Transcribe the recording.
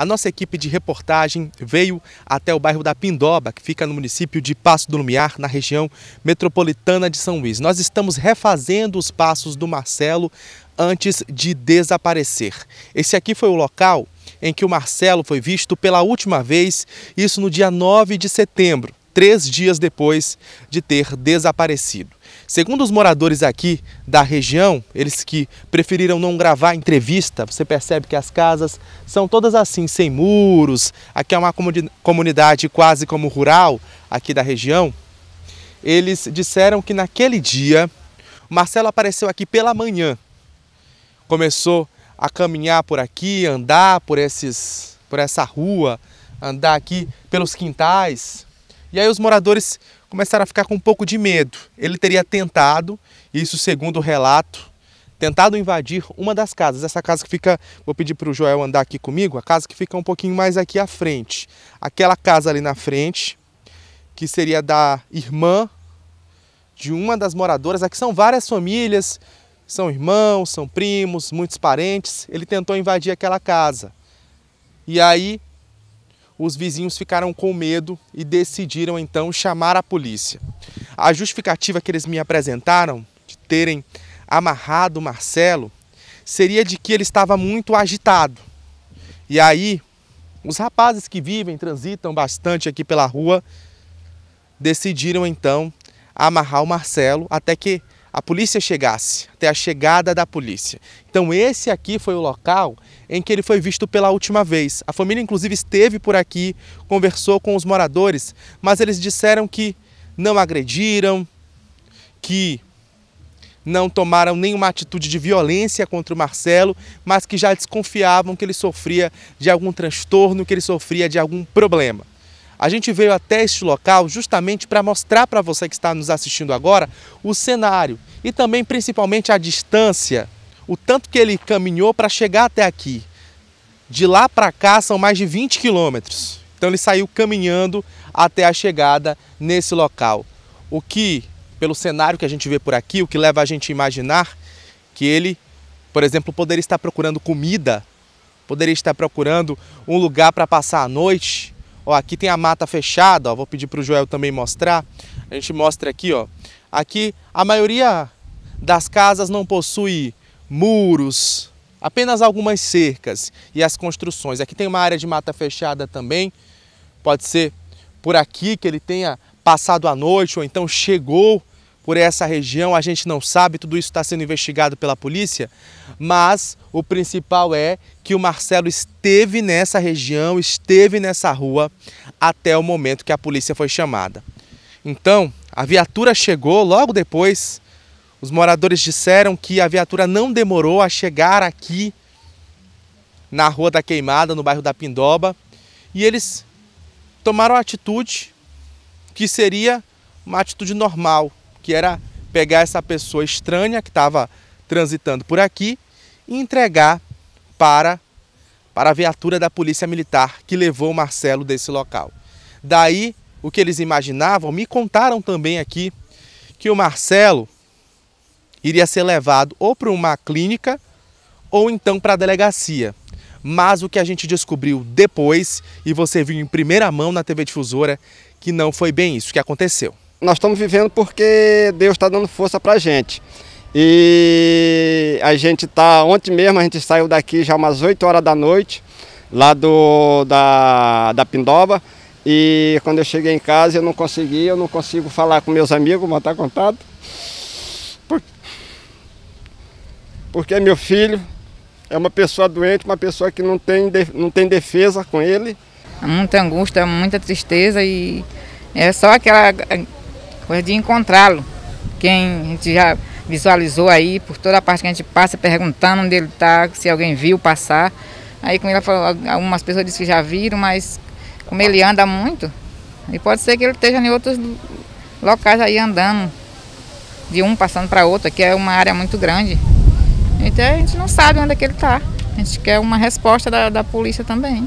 A nossa equipe de reportagem veio até o bairro da Pindoba, que fica no município de Passo do Lumiar, na região metropolitana de São Luís. Nós estamos refazendo os passos do Marcelo antes de desaparecer. Esse aqui foi o local em que o Marcelo foi visto pela última vez, isso no dia 9 de setembro três dias depois de ter desaparecido. Segundo os moradores aqui da região, eles que preferiram não gravar entrevista, você percebe que as casas são todas assim, sem muros. Aqui é uma comunidade quase como rural aqui da região. Eles disseram que naquele dia Marcelo apareceu aqui pela manhã. Começou a caminhar por aqui, andar por esses por essa rua, andar aqui pelos quintais, e aí os moradores começaram a ficar com um pouco de medo. Ele teria tentado, isso segundo o relato, tentado invadir uma das casas. Essa casa que fica, vou pedir para o Joel andar aqui comigo, a casa que fica um pouquinho mais aqui à frente. Aquela casa ali na frente, que seria da irmã de uma das moradoras. Aqui são várias famílias, são irmãos, são primos, muitos parentes. Ele tentou invadir aquela casa. E aí os vizinhos ficaram com medo e decidiram então chamar a polícia. A justificativa que eles me apresentaram de terem amarrado Marcelo seria de que ele estava muito agitado. E aí, os rapazes que vivem, transitam bastante aqui pela rua, decidiram então amarrar o Marcelo até que a polícia chegasse, até a chegada da polícia. Então esse aqui foi o local em que ele foi visto pela última vez. A família inclusive esteve por aqui, conversou com os moradores, mas eles disseram que não agrediram, que não tomaram nenhuma atitude de violência contra o Marcelo, mas que já desconfiavam que ele sofria de algum transtorno, que ele sofria de algum problema. A gente veio até este local justamente para mostrar para você que está nos assistindo agora o cenário e também principalmente a distância, o tanto que ele caminhou para chegar até aqui. De lá para cá são mais de 20 quilômetros. Então ele saiu caminhando até a chegada nesse local. O que, pelo cenário que a gente vê por aqui, o que leva a gente a imaginar que ele, por exemplo, poderia estar procurando comida, poderia estar procurando um lugar para passar a noite, Ó, aqui tem a mata fechada, ó, vou pedir para o Joel também mostrar. A gente mostra aqui, ó. Aqui a maioria das casas não possui muros, apenas algumas cercas e as construções. Aqui tem uma área de mata fechada também. Pode ser por aqui que ele tenha passado a noite ou então chegou por essa região, a gente não sabe, tudo isso está sendo investigado pela polícia, mas o principal é que o Marcelo esteve nessa região, esteve nessa rua até o momento que a polícia foi chamada. Então, a viatura chegou logo depois. Os moradores disseram que a viatura não demorou a chegar aqui na Rua da Queimada, no bairro da Pindoba, e eles tomaram a atitude que seria uma atitude normal, que era pegar essa pessoa estranha que estava transitando por aqui e entregar para, para a viatura da Polícia Militar que levou Marcelo desse local. Daí, o que eles imaginavam, me contaram também aqui que o Marcelo iria ser levado ou para uma clínica ou então para a delegacia. Mas o que a gente descobriu depois, e você viu em primeira mão na TV Difusora, que não foi bem isso que aconteceu nós estamos vivendo porque Deus está dando força para a gente. E a gente está, ontem mesmo a gente saiu daqui já umas 8 horas da noite, lá do, da, da Pindoba. E quando eu cheguei em casa eu não consegui, eu não consigo falar com meus amigos, manter contato. Porque meu filho é uma pessoa doente, uma pessoa que não tem, não tem defesa com ele. É muita angústia, muita tristeza e é só aquela Coisa de encontrá-lo. Quem a gente já visualizou aí, por toda a parte que a gente passa, perguntando onde ele está, se alguém viu passar. Aí como ele falou, algumas pessoas dizem que já viram, mas como ele anda muito, e pode ser que ele esteja em outros locais aí andando, de um passando para outro, que é uma área muito grande. Então a gente não sabe onde é que ele está. A gente quer uma resposta da, da polícia também.